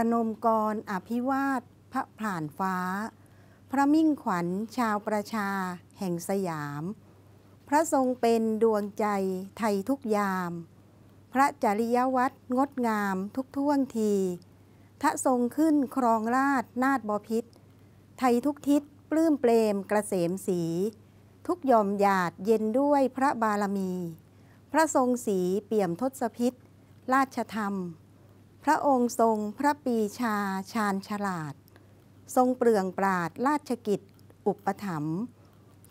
ประนมกรอภิวาทพระผ่านฟ้า พระมิ่งขวัญชาวประชาแห่งสยาม พระทรงเป็นดวงใจไทยทุกยาม พระจริยวัดงดงามทุกท่วงทีทะทรงขึ้นครองราชนาฏบพิษ ไทยทุกทิศปลื้มเปลมกระเสมสี ทุกยอมหยาดเย็นด้วยพระบารมี พระทรงสีเปี่ยมทศพิษ ราชธรรมระองค์ทรงพระปีชาชาญฉลาด ทรงเปลืองปราดราชกิจ อุปถัมภ์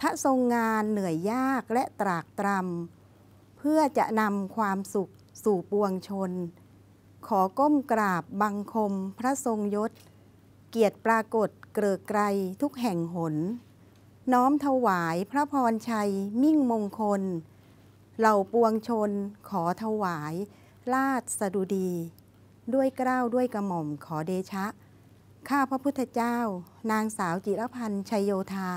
ทะทรงงานเหนื่อยยากและตรากตรำ เพื่อจะนำความสุขสู่ปวงชน ขอก้มกราบบังคมพระทรงยศ เกียรติปรากฏเกลือไกร ทุกแห่งหน น้อมถวายพระพรชัยมิ่งมงคล เหล่าปวงชนขอถวาย ราชสดุดีด้วยเกล้าด้วยกระหม่อมขอเดชะข้าพระพุทธเจ้านางสาวจิรพันธ์ชัยโยธา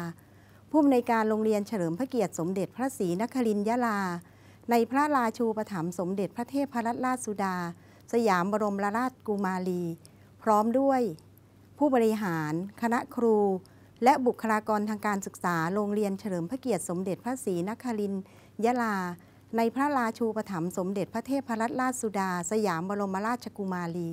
ผู้อำนวยการโรงเรียนเฉลิมพระเกียรติ สมเด็จพระศรีนครินทร์ยาลาในพระราชูปถัมภ์สมเด็จพระเทพรัตนราชสุดา สยามบรมราชกุมารีพร้อมด้วย ผู้บริหาร คณะครู และบุคลากรทางการศึกษาโรงเรียนเฉลิมพระเกียรติสมเด็จพระศรีนครินทร์ยาลาในพระราชูปถัมภ์สมเด็จพระเทพรัตนราชสุดาสยามบรมราชกุมารี